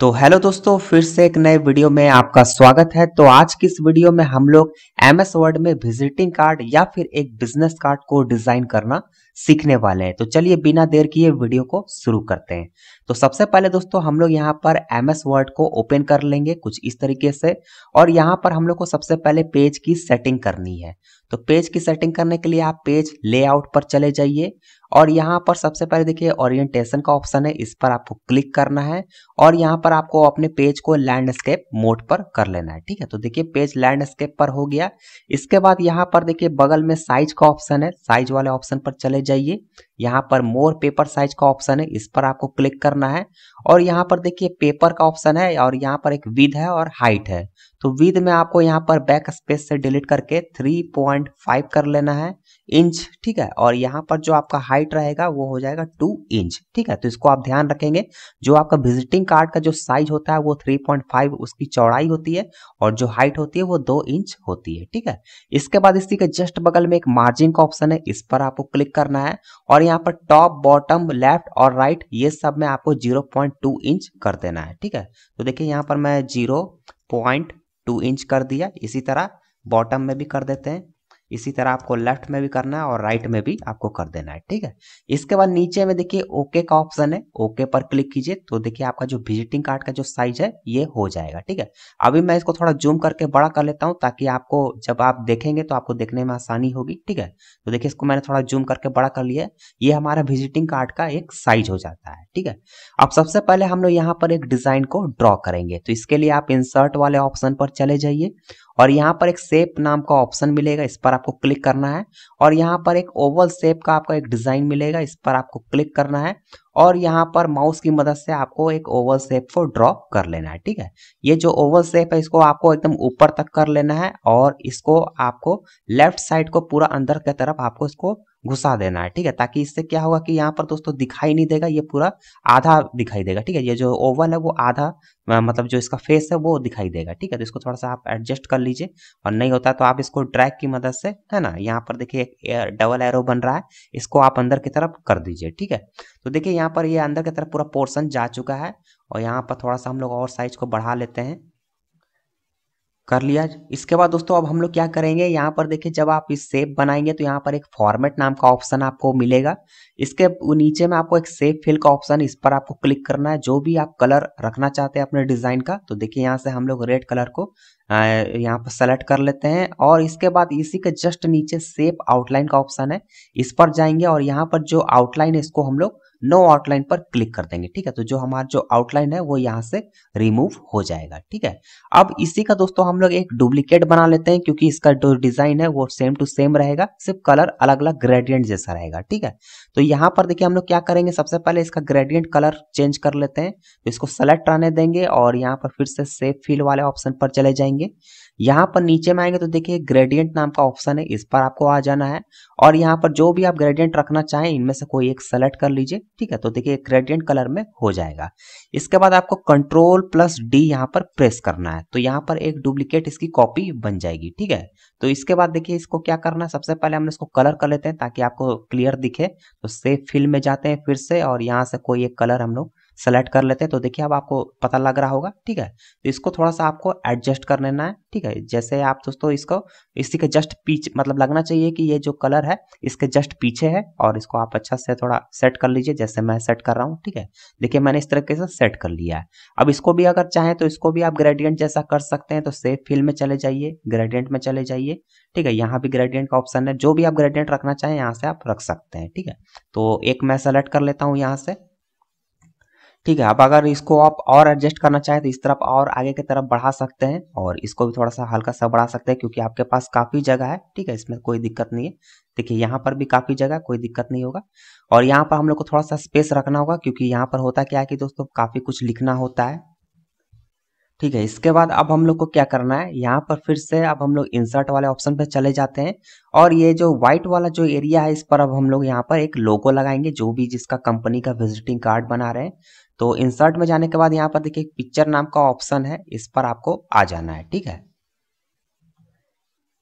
तो हेलो दोस्तों फिर से एक नए वीडियो में आपका स्वागत है तो आज की इस वीडियो में हम लोग एमएस वर्ड में विजिटिंग कार्ड या फिर एक बिजनेस कार्ड को डिजाइन करना सीखने वाले हैं तो चलिए बिना देर किए वीडियो को शुरू करते हैं तो सबसे पहले दोस्तों हम लोग यहाँ पर एमएस वर्ड को ओपन कर लेंगे कुछ इस तरीके से और यहाँ पर हम लोग को सबसे पहले पेज की सेटिंग करनी है तो पेज की सेटिंग करने के लिए आप पेज लेआउट पर चले जाइए और यहाँ पर सबसे पहले देखिए ओरिएंटेशन का ऑप्शन है इस पर आपको क्लिक करना है और यहाँ पर आपको अपने पेज को लैंडस्केप मोड पर कर लेना है ठीक है तो देखिए पेज लैंडस्केप पर हो गया इसके बाद यहाँ पर देखिए बगल में साइज का ऑप्शन है साइज वाले ऑप्शन पर चले जाइए यहाँ पर मोर पेपर साइज का ऑप्शन है इस पर आपको क्लिक करना है और यहाँ पर देखिए पेपर का ऑप्शन है और यहाँ पर एक विद है और हाइट है तो विद में आपको यहाँ पर बैक स्पेस से डिलीट करके 3.5 कर लेना है इंच ठीक है और यहाँ पर जो आपका हाइट रहेगा वो हो जाएगा टू इंच ठीक है तो इसको आप ध्यान रखेंगे जो आपका विजिटिंग कार्ड का जो साइज होता है वो 3.5 उसकी चौड़ाई होती है और जो हाइट होती है वो दो इंच होती है ठीक है इसके बाद इसी के जस्ट बगल में एक मार्जिन का ऑप्शन है इस पर आपको क्लिक करना है और यहाँ पर टॉप बॉटम लेफ्ट और राइट ये सब में आपको 0.2 इंच कर देना है ठीक है तो देखिए यहाँ पर मैं 0.2 इंच कर दिया इसी तरह बॉटम में भी कर देते हैं इसी तरह आपको लेफ्ट में भी करना है और राइट में भी आपको कर देना है ठीक है इसके बाद नीचे में देखिए ओके का ऑप्शन है ओके पर क्लिक कीजिए तो देखिए आपका जो विजिटिंग कार्ड का जो साइज है ये हो जाएगा ठीक है अभी मैं इसको थोड़ा जूम करके बड़ा कर लेता हूँ ताकि आपको जब आप देखेंगे तो आपको देखने में आसानी होगी ठीक है तो देखिये इसको मैंने थोड़ा जूम करके बड़ा कर लिया ये हमारा विजिटिंग कार्ड का एक साइज हो जाता है ठीक है अब सबसे पहले हम लोग यहाँ पर एक डिजाइन को ड्रॉ करेंगे तो इसके लिए आप इंसर्ट वाले ऑप्शन पर चले जाइए और यहाँ पर एक सेप नाम का ऑप्शन मिलेगा इस पर आपको क्लिक करना है और यहाँ पर एक ओवल सेप का आपको एक डिज़ाइन मिलेगा इस पर आपको क्लिक करना है और यहाँ पर माउस की मदद से आपको एक ओवल शेप को ड्रॉ कर लेना है ठीक है ये जो ओवल शेप है इसको आपको एकदम ऊपर तक कर लेना है और इसको आपको लेफ्ट साइड को पूरा अंदर की तरफ आपको इसको घुसा देना है ठीक है ताकि इससे क्या होगा कि यहाँ पर दोस्तों दिखाई नहीं देगा ये पूरा आधा दिखाई देगा ठीक है ये जो ओवल है वो आधा मतलब जो इसका फेस है वो दिखाई देगा ठीक है तो इसको थोड़ा सा आप एडजस्ट कर लीजिए और नहीं होता तो आप इसको ड्रैग की मदद से है ना यहाँ पर देखिए एक डबल एरो बन रहा है इसको आप अंदर की तरफ कर दीजिए ठीक है तो देखिए यहाँ पर ये यह अंदर की तरफ पूरा पोर्सन जा चुका है और यहाँ पर थोड़ा सा हम लोग और साइज को बढ़ा लेते हैं कर लिया इसके बाद दोस्तों अब हम लोग क्या करेंगे यहाँ पर देखिए जब आप इस सेप बनाएंगे तो यहाँ पर एक फॉर्मेट नाम का ऑप्शन आपको मिलेगा इसके नीचे में आपको एक सेप फिल का ऑप्शन इस पर आपको क्लिक करना है जो भी आप कलर रखना चाहते हैं अपने डिज़ाइन का तो देखिए यहाँ से हम लोग रेड कलर को यहाँ पर सेलेक्ट कर लेते हैं और इसके बाद इसी के जस्ट नीचे सेप आउटलाइन का ऑप्शन है इस पर जाएंगे और यहाँ पर जो आउटलाइन है इसको हम लोग नो आउटलाइन पर क्लिक कर देंगे ठीक है तो जो हमारा जो आउटलाइन है वो यहाँ से रिमूव हो जाएगा ठीक है अब इसी का दोस्तों हम लोग एक डुप्लीकेट बना लेते हैं क्योंकि इसका जो डिजाइन है वो सेम टू सेम रहेगा सिर्फ कलर अलग अलग ग्रेडियंट जैसा रहेगा ठीक है तो यहाँ पर देखिए हम लोग क्या करेंगे सबसे पहले इसका ग्रेडियंट कलर चेंज कर लेते हैं तो इसको सेलेक्ट रहने देंगे और यहाँ पर फिर से सेफ फील वाले ऑप्शन पर चले जाएंगे यहाँ पर नीचे में आएंगे तो देखिए ग्रेडियंट नाम का ऑप्शन है इस पर आपको आ जाना है और यहाँ पर जो भी आप ग्रेडियंट रखना चाहें इनमें से कोई एक सेलेक्ट कर लीजिए ठीक है तो देखिए ग्रेडियंट कलर में हो जाएगा इसके बाद आपको कंट्रोल प्लस डी यहाँ पर प्रेस करना है तो यहाँ पर एक डुप्लीकेट इसकी कॉपी बन जाएगी ठीक है तो इसके बाद देखिए इसको क्या करना है सबसे पहले हम इसको कलर कर लेते हैं ताकि आपको क्लियर दिखे तो सेफ फिल्म में जाते हैं फिर से और यहाँ से कोई एक कलर हम लोग सेलेक्ट कर लेते हैं तो देखिए अब आपको पता लग रहा होगा ठीक है तो इसको थोड़ा सा आपको एडजस्ट कर लेना है ठीक है जैसे आप दोस्तों इसको इसी के जस्ट पीछे मतलब लगना चाहिए कि ये जो कलर है इसके जस्ट पीछे है और इसको आप अच्छा से थोड़ा सेट कर लीजिए जैसे मैं सेट कर रहा हूँ ठीक है देखिए मैंने इस तरीके से सेट कर लिया है अब इसको भी अगर चाहें तो इसको भी आप ग्रेडियंट जैसा कर सकते हैं तो सेफ फील्ड में चले जाइए ग्रेडियंट में चले जाइए ठीक है यहाँ भी ग्रेडियंट का ऑप्शन है जो भी आप ग्रेडियंट रखना चाहें यहाँ से आप रख सकते हैं ठीक है तो एक मैं सेलेक्ट कर लेता हूँ यहाँ से ठीक है अब अगर इसको आप और एडजस्ट करना चाहें तो इस तरफ और आगे की तरफ बढ़ा सकते हैं और इसको भी थोड़ा सा हल्का सा बढ़ा सकते हैं क्योंकि आपके पास काफ़ी जगह है ठीक है इसमें कोई दिक्कत नहीं है देखिए यहाँ पर भी काफ़ी जगह कोई दिक्कत नहीं होगा और यहाँ पर हम लोग को थोड़ा सा स्पेस रखना होगा क्योंकि यहाँ पर होता क्या है कि दोस्तों काफ़ी कुछ लिखना होता है ठीक है इसके बाद अब हम लोग को क्या करना है यहाँ पर फिर से अब हम लोग इंसर्ट वाले ऑप्शन पे चले जाते हैं और ये जो व्हाइट वाला जो एरिया है इस पर अब हम लोग यहाँ पर एक लोगो लगाएंगे जो भी जिसका कंपनी का विजिटिंग कार्ड बना रहे हैं तो इंसर्ट में जाने के बाद यहाँ पर देखिए पिक्चर नाम का ऑप्शन है इस पर आपको आ जाना है ठीक है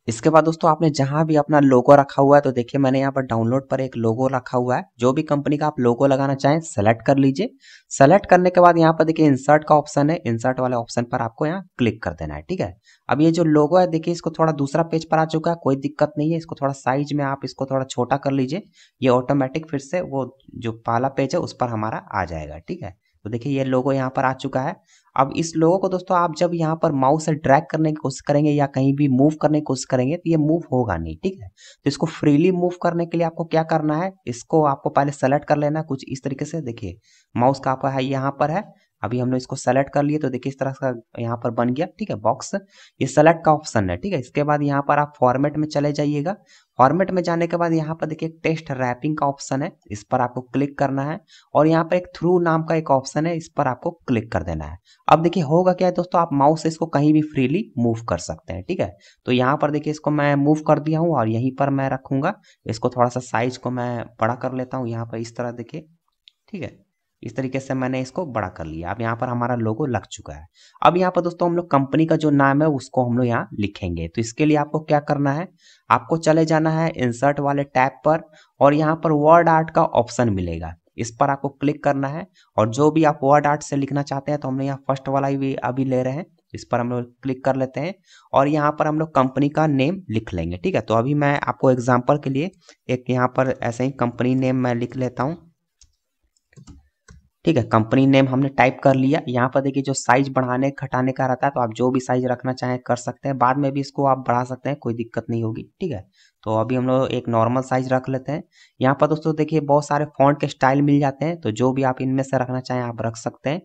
इसके बाद दोस्तों आपने जहां भी अपना लोगो रखा हुआ है तो देखिए मैंने यहाँ पर डाउनलोड पर एक लोगो रखा हुआ है जो भी कंपनी का आप लोगो लगाना चाहें सेलेक्ट कर लीजिए सेलेक्ट करने के बाद यहाँ पर देखिए इंसर्ट का ऑप्शन है इंसर्ट वाले ऑप्शन पर आपको यहाँ क्लिक कर देना है ठीक है अब ये जो लोगो है देखिए इसको थोड़ा दूसरा पेज पर आ चुका है कोई दिक्कत नहीं है इसको थोड़ा साइज में आप इसको थोड़ा छोटा कर लीजिए ये ऑटोमेटिक फिर से वो जो पहला पेज है उस पर हमारा आ जाएगा ठीक है तो देखिए ये लोगो यहाँ पर आ चुका है अब इस लोगो को दोस्तों आप जब यहाँ पर माउस से ड्रैग करने की कोशिश करेंगे या कहीं भी मूव करने की कोशिश करेंगे तो ये मूव होगा नहीं ठीक है तो इसको फ्रीली मूव करने के लिए आपको क्या करना है इसको आपको पहले सेलेक्ट कर लेना कुछ इस तरीके से देखिए माउस का आपका है यहाँ पर है अभी हमने इसको सेलेक्ट कर लिए तो देखिए इस तरह का यहाँ पर बन गया ठीक है बॉक्स ये सेलेक्ट का ऑप्शन है ठीक है इसके बाद यहाँ पर आप फॉर्मेट में चले जाइएगा फॉर्मेट में जाने के बाद यहाँ पर देखिए टेस्ट रैपिंग का ऑप्शन है इस पर आपको क्लिक करना है और यहाँ पर एक थ्रू नाम का एक ऑप्शन है इस पर आपको क्लिक कर देना है अब देखिए होगा क्या है दोस्तों आप माउस से इसको कहीं भी फ्रीली मूव कर सकते हैं ठीक है तो यहाँ पर देखिए इसको मैं मूव कर दिया हूँ और यहीं पर मैं रखूंगा इसको थोड़ा सा साइज को मैं बड़ा कर लेता हूँ यहाँ पर इस तरह देखिए ठीक है इस तरीके से मैंने इसको बड़ा कर लिया अब यहाँ पर हमारा लोगो लग चुका है अब यहाँ पर दोस्तों हम लोग कंपनी का जो नाम है उसको हम लोग यहाँ लिखेंगे तो इसके लिए आपको क्या करना है आपको चले जाना है इंसर्ट वाले टैब पर और यहाँ पर वर्ड आर्ट का ऑप्शन मिलेगा इस पर आपको क्लिक करना है और जो भी आप वर्ड आर्ट से लिखना चाहते हैं तो हमने यहाँ फर्स्ट वाला ही अभी ले रहे हैं इस पर हम लोग क्लिक कर लेते हैं और यहाँ पर हम लोग कंपनी का नेम लिख लेंगे ठीक है तो अभी मैं आपको एग्जाम्पल के लिए एक यहाँ पर ऐसे ही कंपनी नेम मैं लिख लेता हूँ ठीक है कंपनी नेम हमने टाइप कर लिया यहाँ पर देखिए जो साइज बढ़ाने घटाने का रहता है तो आप जो भी साइज रखना चाहें कर सकते हैं बाद में भी इसको आप बढ़ा सकते हैं कोई दिक्कत नहीं होगी ठीक है तो अभी हम लोग एक नॉर्मल साइज रख लेते हैं यहाँ पर दोस्तों देखिए बहुत सारे फॉन्ट के स्टाइल मिल जाते हैं तो जो भी आप इनमें से रखना चाहें आप रख सकते हैं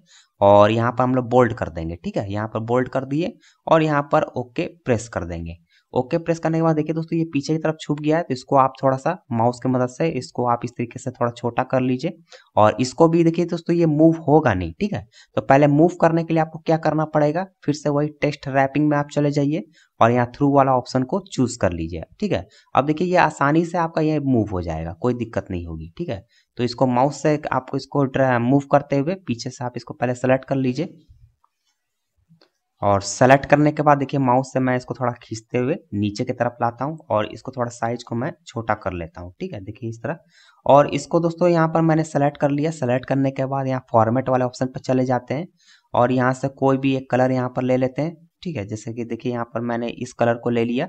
और यहाँ पर हम लोग बोल्ड कर देंगे ठीक है यहाँ पर बोल्ड कर दिए और यहाँ पर ओके प्रेस कर देंगे ओके प्रेस करने के बाद देखिए दोस्तों ये पीछे की तरफ छुप गया है तो इसको आप थोड़ा सा माउस की मदद से इसको आप इस तरीके से थोड़ा छोटा कर लीजिए और इसको भी देखिए दोस्तों ये मूव होगा नहीं ठीक है तो पहले मूव करने के लिए आपको क्या करना पड़ेगा फिर से वही टेक्स्ट रैपिंग में आप चले जाइए और यहाँ थ्रू वाला ऑप्शन को चूज कर लीजिए ठीक है अब देखिए ये आसानी से आपका ये मूव हो जाएगा कोई दिक्कत नहीं होगी ठीक है तो इसको माउस से आपको इसको मूव करते हुए पीछे से आप इसको पहले सेलेक्ट कर लीजिए और सेलेक्ट करने के बाद देखिए माउस से मैं इसको थोड़ा खींचते हुए नीचे की तरफ लाता हूँ और इसको थोड़ा साइज को मैं छोटा कर लेता हूँ ठीक है देखिए इस तरह और इसको दोस्तों यहाँ पर मैंने सेलेक्ट कर लिया सेलेक्ट करने के बाद यहाँ फॉर्मेट वाले ऑप्शन पर चले जाते हैं और यहाँ से कोई भी एक कलर यहाँ पर ले लेते हैं ठीक है जैसे कि देखिए यहाँ पर मैंने इस कलर को ले लिया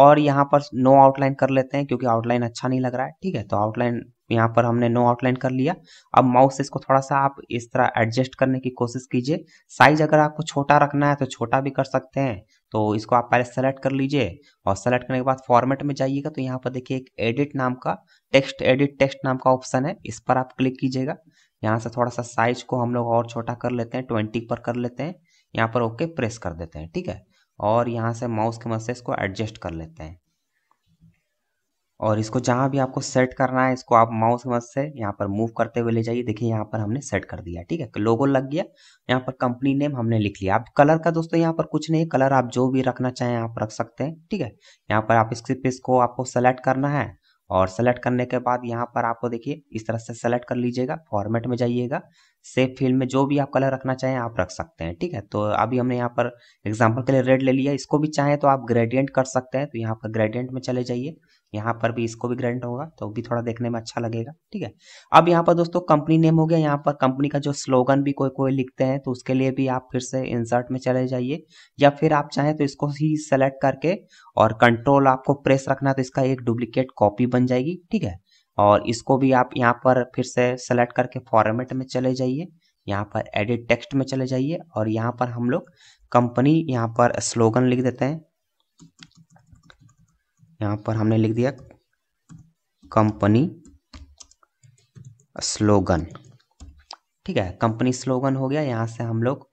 और यहाँ पर नो आउटलाइन कर लेते हैं क्योंकि आउटलाइन अच्छा नहीं लग रहा है ठीक है तो आउटलाइन यहाँ पर हमने नो आउटलाइन कर लिया अब माउस से इसको थोड़ा सा आप इस तरह एडजस्ट करने की कोशिश कीजिए साइज अगर आपको छोटा रखना है तो छोटा भी कर सकते हैं तो इसको आप पहले सेलेक्ट कर लीजिए और सेलेक्ट करने के बाद फॉर्मेट में जाइएगा तो यहाँ पर देखिए एक एडिट नाम का टेक्स्ट एडिट टेक्स्ट नाम का ऑप्शन है इस पर आप क्लिक कीजिएगा यहाँ से थोड़ा सा साइज को हम लोग और छोटा कर लेते हैं ट्वेंटी पर कर लेते हैं यहाँ पर ओके प्रेस कर देते हैं ठीक है और यहाँ से माउस के मदद से इसको एडजस्ट कर लेते हैं और इसको जहाँ भी आपको सेट करना है इसको आप माउस मत से यहाँ पर मूव करते हुए ले जाइए देखिए यहाँ पर हमने सेट कर दिया ठीक है तो लोगो लग गया यहाँ पर कंपनी नेम हमने लिख लिया आप कलर का दोस्तों यहाँ पर कुछ नहीं कलर आप जो भी रखना चाहें आप रख सकते हैं ठीक है यहाँ पर आप इसके इसको आपको सेलेक्ट करना है और सेलेक्ट करने के बाद यहाँ पर आपको देखिए इस तरह से सेलेक्ट कर लीजिएगा फॉर्मेट में जाइएगा सेफ फील्ड में जो भी आप कलर रखना चाहें आप रख सकते हैं ठीक है तो अभी हमने यहाँ पर एग्जाम्पल के लिए रेड ले लिया इसको भी चाहें तो आप ग्रेडियंट कर सकते हैं तो यहाँ पर ग्रेडियंट में चले जाइए यहाँ पर भी इसको भी ग्रेंट होगा तो भी थोड़ा देखने में अच्छा लगेगा ठीक है अब यहाँ पर दोस्तों कंपनी नेम हो गया यहाँ पर कंपनी का जो स्लोगन भी कोई कोई लिखते हैं तो उसके लिए भी आप फिर से इंसर्ट में चले जाइए या फिर आप चाहें तो इसको ही सेलेक्ट करके और कंट्रोल आपको प्रेस रखना तो इसका एक डुप्लीकेट कॉपी बन जाएगी ठीक है और इसको भी आप यहाँ पर फिर से सेलेक्ट करके फॉर्मेट में चले जाइए यहाँ पर एडिट टेक्स्ट में चले जाइए और यहाँ पर हम लोग कंपनी यहाँ पर स्लोगन लिख देते हैं यहाँ पर हमने लिख दिया कंपनी स्लोगन ठीक है कंपनी स्लोगन हो गया यहाँ से हम लोग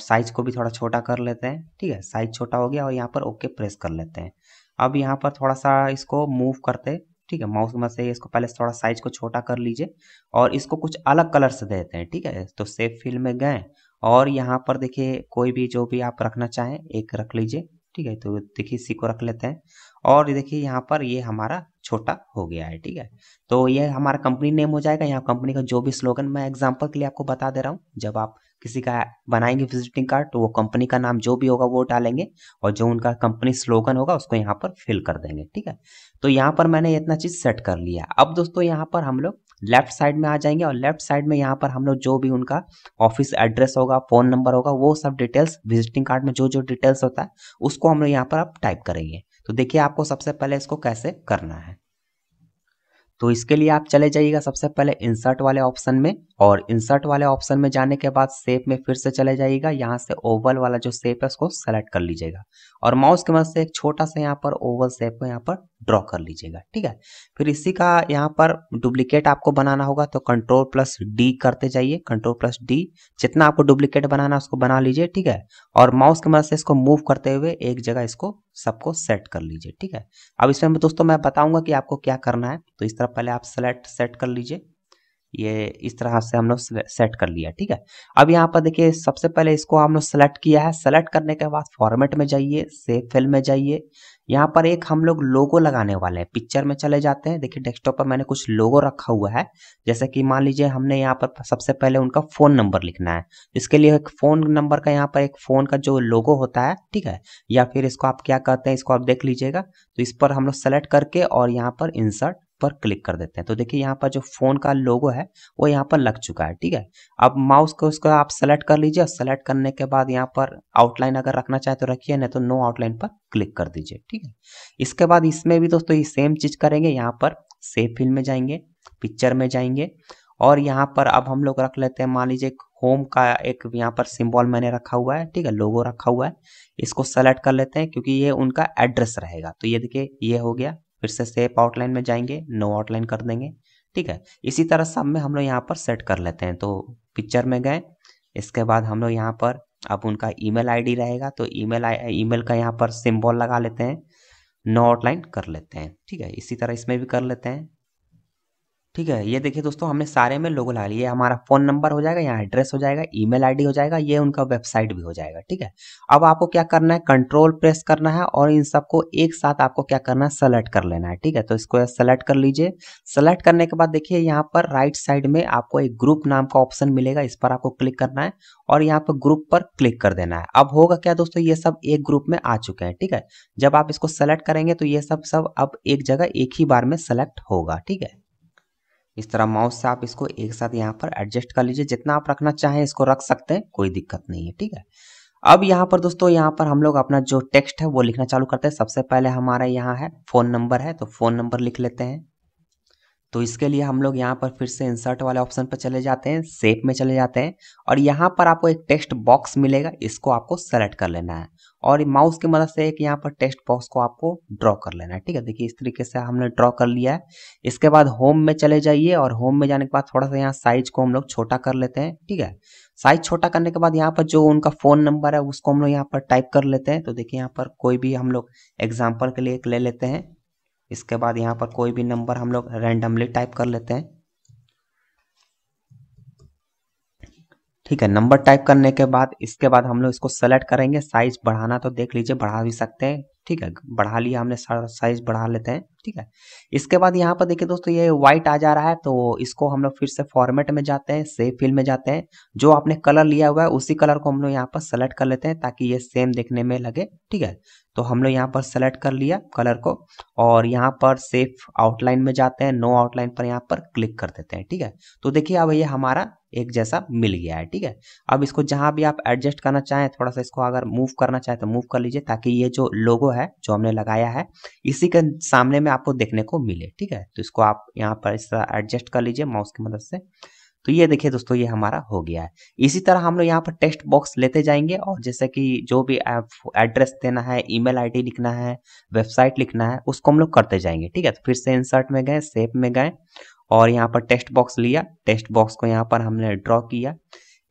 साइज को भी थोड़ा छोटा कर लेते हैं ठीक है साइज छोटा हो गया और यहाँ पर ओके प्रेस कर लेते हैं अब यहाँ पर थोड़ा सा इसको मूव करते ठीक है माउस में से इसको पहले थोड़ा साइज को छोटा कर लीजिए और इसको कुछ अलग कलर से देते हैं ठीक है तो सेफ फील्ड में गए और यहाँ पर देखिए कोई भी जो भी आप रखना चाहें एक रख लीजिए ठीक है तो देखिए इसी को रख लेते हैं और देखिए यहाँ पर ये हमारा छोटा हो गया है ठीक है तो ये हमारा कंपनी नेम हो जाएगा यहाँ कंपनी का जो भी स्लोगन मैं एग्जाम्पल के लिए आपको बता दे रहा हूँ जब आप किसी का बनाएंगे विजिटिंग कार्ड तो वो कंपनी का नाम जो भी होगा वो डालेंगे और जो उनका कंपनी स्लोगन होगा उसको यहाँ पर फिल कर देंगे ठीक है तो यहाँ पर मैंने इतना चीज़ सेट कर लिया अब दोस्तों यहाँ पर हम लोग लेफ्ट साइड में आ जाएंगे और लेफ्ट साइड में यहाँ पर हम लोग जो भी उनका ऑफिस एड्रेस होगा फ़ोन नंबर होगा वो सब डिटेल्स विजिटिंग कार्ड में जो जो डिटेल्स होता है उसको हम लोग यहाँ पर आप टाइप करेंगे तो देखिए आपको सबसे पहले इसको कैसे करना है तो इसके लिए आप चले जाइएगा सबसे पहले इंसर्ट वाले ऑप्शन में और इंसर्ट वाले ऑप्शन में जाने के बाद सेप में फिर से चले जाइएगा यहाँ से ओवल वाला जो सेप है उसको सेलेक्ट कर लीजिएगा और माउस के मदद से एक छोटा सा यहाँ पर ओवल सेप को यहाँ पर ड्रॉ कर लीजिएगा ठीक है फिर इसी का यहाँ पर डुप्लीकेट आपको बनाना होगा तो कंट्रोल प्लस डी करते जाइए कंट्रोल प्लस डी जितना आपको डुप्लीकेट बनाना उसको बना लीजिए ठीक है और माउस के मदद से इसको मूव करते हुए एक जगह इसको सबको सेट कर लीजिए ठीक है अब इसमें मैं दोस्तों मैं बताऊंगा कि आपको क्या करना है तो इस तरह पहले आप सेलेक्ट सेट कर लीजिए ये इस तरह से हम लोग सेट कर लिया ठीक है अब यहाँ पर देखिए सबसे पहले इसको हम लोग सेलेक्ट किया है सेलेक्ट करने के बाद फॉर्मेट में जाइए सेव फिल में जाइए यहाँ पर एक हम लोग लोगो लगाने वाले हैं पिक्चर में चले जाते हैं देखिए डेस्कटॉप पर मैंने कुछ लोगो रखा हुआ है जैसे कि मान लीजिए हमने यहाँ पर सबसे पहले उनका फ़ोन नंबर लिखना है इसके लिए एक फ़ोन नंबर का यहाँ पर एक फ़ोन का जो लोगो होता है ठीक है या फिर इसको आप क्या कहते हैं इसको आप देख लीजिएगा तो इस पर हम लोग सेलेक्ट करके और यहाँ पर इंसर्ट पर क्लिक कर देते हैं तो देखिए यहाँ पर जो फ़ोन का लोगो है वो यहाँ पर लग चुका है ठीक है अब माउस को उसको आप सेलेक्ट कर लीजिए और सेलेक्ट करने के बाद यहाँ पर आउटलाइन अगर रखना चाहे तो रखिए नहीं तो नो आउटलाइन पर क्लिक कर दीजिए ठीक है इसके बाद इसमें भी दोस्तों ये सेम चीज़ करेंगे यहाँ पर सेफ फिल्म में जाएंगे पिक्चर में जाएंगे और यहाँ पर अब हम लोग रख लेते हैं मान लीजिए होम का एक यहाँ पर सिंबल मैंने रखा हुआ है ठीक है लोगो रखा हुआ है इसको सेलेक्ट कर लेते हैं क्योंकि ये उनका एड्रेस रहेगा तो ये देखिए ये हो गया फिर से सेप आउटलाइन में जाएंगे नो आउटलाइन कर देंगे ठीक है इसी तरह सब में हम लोग यहाँ पर सेट कर लेते हैं तो पिक्चर में गए इसके बाद हम लोग यहाँ पर अब उनका ईमेल आईडी रहेगा तो ईमेल ईमेल का यहाँ पर सिंबल लगा लेते हैं नो आउटलाइन कर लेते हैं ठीक है इसी तरह इसमें भी कर लेते हैं ठीक है ये देखिए दोस्तों हमने सारे में लोगो लगा लिया हमारा फोन नंबर हो जाएगा यहाँ एड्रेस हो जाएगा ईमेल आईडी हो जाएगा ये उनका वेबसाइट भी हो जाएगा ठीक है अब आपको क्या करना है कंट्रोल प्रेस करना है और इन सबको एक साथ आपको क्या करना है सेलेक्ट कर लेना है ठीक है तो इसको सेलेक्ट कर लीजिए सेलेक्ट करने के बाद देखिए यहाँ पर राइट साइड में आपको एक ग्रुप नाम का ऑप्शन मिलेगा इस पर आपको क्लिक करना है और यहाँ पर ग्रुप पर क्लिक कर देना है अब होगा क्या दोस्तों ये सब एक ग्रुप में आ चुके हैं ठीक है जब आप इसको सेलेक्ट करेंगे तो ये सब सब अब एक जगह एक ही बार में सेलेक्ट होगा ठीक है इस तरह माउस से आप इसको एक साथ यहाँ पर एडजस्ट कर लीजिए जितना आप रखना चाहें इसको रख सकते हैं कोई दिक्कत नहीं है ठीक है अब यहाँ पर दोस्तों यहाँ पर हम लोग अपना जो टेक्स्ट है वो लिखना चालू करते हैं सबसे पहले हमारा यहाँ है फ़ोन नंबर है तो फ़ोन नंबर लिख लेते हैं तो इसके लिए हम लोग यहाँ पर फिर से इंसर्ट वाले ऑप्शन पर चले जाते हैं सेप में चले जाते हैं और यहाँ पर आपको एक टेक्स्ट बॉक्स मिलेगा इसको आपको सेलेक्ट कर लेना है और माउस की मदद से एक यहाँ पर टेक्स्ट बॉक्स को आपको ड्रॉ कर लेना है ठीक है देखिए इस तरीके से हमने ड्रॉ कर लिया है इसके बाद होम में चले जाइए और होम में जाने के बाद थोड़ा सा यहाँ साइज को हम लोग छोटा कर लेते हैं ठीक है साइज छोटा करने के बाद यहाँ पर जो उनका फ़ोन नंबर है उसको हम लोग यहाँ पर टाइप कर लेते हैं तो देखिए यहाँ पर कोई भी हम लोग एग्जाम्पल के लिए एक ले लेते हैं इसके बाद यहाँ पर कोई भी नंबर हम लोग रैंडमली टाइप कर लेते हैं ठीक है नंबर टाइप करने के बाद इसके बाद हम लोग इसको सेलेक्ट करेंगे साइज बढ़ाना तो देख लीजिए बढ़ा भी सकते हैं ठीक है बढ़ा लिया हमने साइज बढ़ा लेते हैं ठीक है इसके बाद यहाँ पर देखिए दोस्तों ये व्हाइट आ जा रहा है तो इसको हम लोग फिर से फॉर्मेट में जाते हैं सेव फील्ड में जाते हैं जो आपने कलर लिया हुआ है उसी कलर को हम लोग यहाँ पर सेलेक्ट कर लेते हैं ताकि ये सेम देखने में लगे ठीक है तो हम लोग यहाँ पर सेलेक्ट कर लिया कलर को और यहाँ पर सेफ आउटलाइन में जाते हैं नो आउटलाइन पर यहाँ पर क्लिक कर देते हैं ठीक है तो देखिए अब ये हमारा एक जैसा मिल गया है ठीक है अब इसको जहाँ भी आप एडजस्ट करना चाहें थोड़ा सा इसको अगर मूव करना चाहें तो मूव कर लीजिए ताकि ये जो लोगो है जो हमने लगाया है इसी के सामने में आपको देखने को मिले ठीक है तो इसको आप यहाँ पर इस तरह एडजस्ट कर लीजिए माउस की मदद से तो ये देखिए दोस्तों ये हमारा हो गया है इसी तरह हम लोग यहाँ पर टेक्स्ट बॉक्स लेते जाएंगे और जैसे कि जो भी एड्रेस देना है ईमेल आईडी लिखना है वेबसाइट लिखना है उसको हम लोग करते जाएंगे ठीक है तो फिर से इंसर्ट में गए सेप में गए और यहाँ पर टेक्स्ट बॉक्स लिया टेक्स्ट बॉक्स को यहाँ पर हमने ड्रॉ किया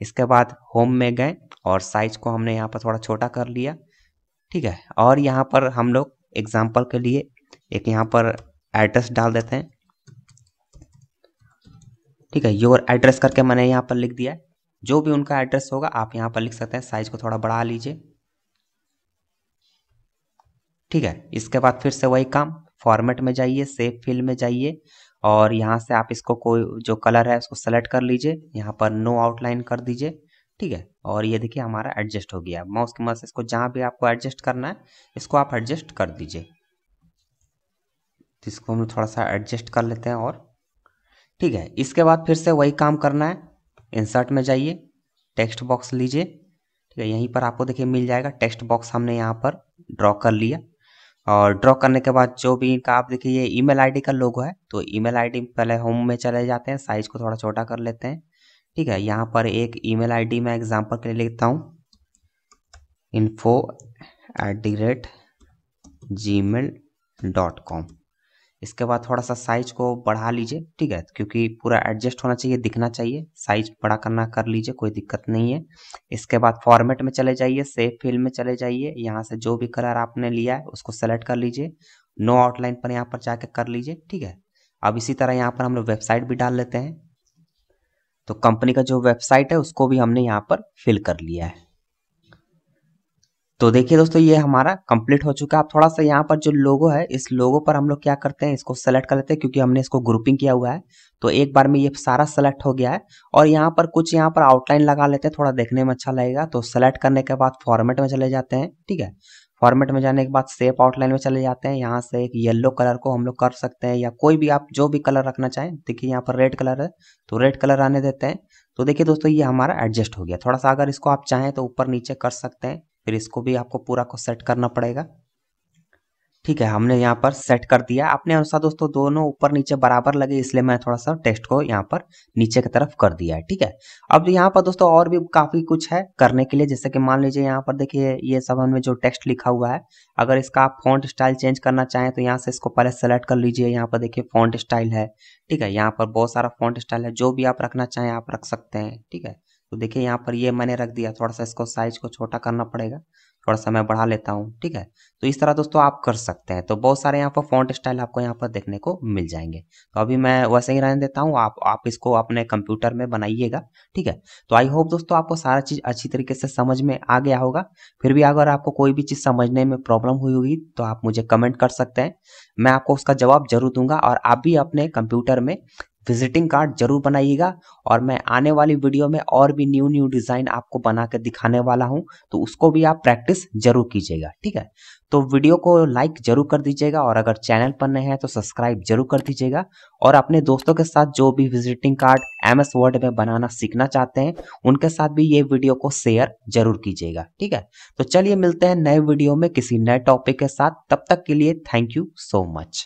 इसके बाद होम में गए और साइज को हमने यहाँ पर थोड़ा छोटा कर लिया ठीक है और यहाँ पर हम लोग एग्जाम्पल के लिए एक यहाँ पर एड्रेस डाल देते हैं ठीक है योर एड्रेस करके मैंने यहाँ पर लिख दिया है जो भी उनका एड्रेस होगा आप यहाँ पर लिख सकते हैं साइज को थोड़ा बढ़ा लीजिए ठीक है इसके बाद फिर से वही काम फॉर्मेट में जाइए सेफ फिल में जाइए और यहाँ से आप इसको कोई जो कलर है उसको सेलेक्ट कर लीजिए यहाँ पर नो आउटलाइन कर दीजिए ठीक है और ये देखिए हमारा एडजस्ट हो गया माउस की मदद से इसको जहाँ भी आपको एडजस्ट करना है इसको आप एडजस्ट कर दीजिए इसको हम थोड़ा सा एडजस्ट कर लेते हैं और ठीक है इसके बाद फिर से वही काम करना है इंसर्ट में जाइए टेक्स्ट बॉक्स लीजिए ठीक है यहीं पर आपको देखिए मिल जाएगा टेक्स्ट बॉक्स हमने यहाँ पर ड्रॉ कर लिया और ड्रॉ करने के बाद जो भी इनका आप देखिए ये ईमेल आईडी का लोगो है तो ईमेल आईडी पहले होम में चले जाते हैं साइज को थोड़ा छोटा कर लेते हैं ठीक है यहाँ पर एक ईमेल आईडी मैं एग्जाम्पल के लिए लिखता हूँ info at the rate gmail dot com इसके बाद थोड़ा सा साइज को बढ़ा लीजिए ठीक है क्योंकि पूरा एडजस्ट होना चाहिए दिखना चाहिए साइज बड़ा करना कर लीजिए कोई दिक्कत नहीं है इसके बाद फॉर्मेट में चले जाइए सेव फील्ड में चले जाइए यहाँ से जो भी कलर आपने लिया है उसको सेलेक्ट कर लीजिए नो आउटलाइन पर यहाँ पर जाके कर लीजिए ठीक है अब इसी तरह यहाँ पर हम लोग वेबसाइट भी डाल लेते हैं तो कंपनी का जो वेबसाइट है उसको भी हमने यहाँ पर फिल कर लिया है तो देखिए दोस्तों ये हमारा कंप्लीट हो चुका है आप थोड़ा सा यहाँ पर जो लोगो है इस लोगो पर हम लोग क्या करते हैं इसको सेलेक्ट कर लेते हैं क्योंकि हमने इसको ग्रुपिंग किया हुआ है तो एक बार में ये सारा सेलेक्ट हो गया है और यहाँ पर कुछ यहाँ पर आउटलाइन लगा लेते हैं थोड़ा देखने में अच्छा लगेगा तो सेलेक्ट करने के बाद फॉर्मेट में चले जाते हैं ठीक है फॉर्मेट में जाने के बाद सेप आउटलाइन में चले जाते हैं यहाँ से एक येलो कलर को हम लोग कर सकते हैं या कोई भी आप जो भी कलर रखना चाहें देखिए यहाँ पर रेड कलर है तो रेड कलर आने देते हैं तो देखिए दोस्तों ये हमारा एडजस्ट हो गया थोड़ा सा अगर इसको आप चाहें तो ऊपर नीचे कर सकते हैं फिर इसको भी आपको पूरा को सेट करना पड़ेगा ठीक है हमने यहाँ पर सेट कर दिया अपने अनुसार दोस्तों दोनों ऊपर नीचे बराबर लगे इसलिए मैं थोड़ा सा टेस्ट को यहाँ पर नीचे की तरफ कर दिया है ठीक है अब तो यहाँ पर दोस्तों और भी काफ़ी कुछ है करने के लिए जैसे कि मान लीजिए यहाँ पर देखिए ये सब हमने जो टेक्स्ट लिखा हुआ है अगर इसका आप फॉन्ट स्टाइल चेंज करना चाहें तो यहाँ से इसको पहले सेलेक्ट कर लीजिए यहाँ पर देखिए फॉन्ट स्टाइल है ठीक है यहाँ पर बहुत सारा फॉन्ट स्टाइल है जो भी आप रखना चाहें आप रख सकते हैं ठीक है तो देखिए यहाँ पर ये मैंने रख दिया थोड़ा सा इसको साइज को छोटा करना पड़ेगा थोड़ा सा मैं बढ़ा लेता हूँ ठीक है तो इस तरह दोस्तों आप कर सकते हैं तो बहुत सारे यहाँ पर फॉन्ट स्टाइल आपको यहाँ पर देखने को मिल जाएंगे तो अभी मैं वैसे ही रहने देता हूँ आप आप इसको अपने कंप्यूटर में बनाइएगा ठीक है तो आई होप दोस्तों आपको सारा चीज़ अच्छी तरीके से समझ में आ गया होगा फिर भी अगर आपको कोई भी चीज़ समझने में प्रॉब्लम हुई होगी तो आप मुझे कमेंट कर सकते हैं मैं आपको उसका जवाब जरूर दूंगा और आप भी अपने कंप्यूटर में विजिटिंग कार्ड जरूर बनाइएगा और मैं आने वाली वीडियो में और भी न्यू न्यू डिज़ाइन आपको बना कर दिखाने वाला हूँ तो उसको भी आप प्रैक्टिस जरूर कीजिएगा ठीक है तो वीडियो को लाइक जरूर कर दीजिएगा और अगर चैनल पर नए हैं तो सब्सक्राइब जरूर कर दीजिएगा और अपने दोस्तों के साथ जो भी visiting card M S Word में बनाना सीखना चाहते हैं उनके साथ भी ये वीडियो को शेयर जरूर कीजिएगा ठीक है तो चलिए मिलते हैं नए वीडियो में किसी नए टॉपिक के साथ तब तक के लिए थैंक यू सो मच